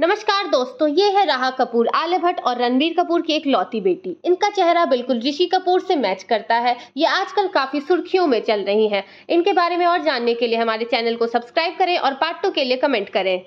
नमस्कार दोस्तों ये है राहा कपूर आले भट्ट और रणबीर कपूर की एक लौती बेटी इनका चेहरा बिल्कुल ऋषि कपूर से मैच करता है ये आजकल काफी सुर्खियों में चल रही हैं इनके बारे में और जानने के लिए हमारे चैनल को सब्सक्राइब करें और पार्ट टू के लिए कमेंट करें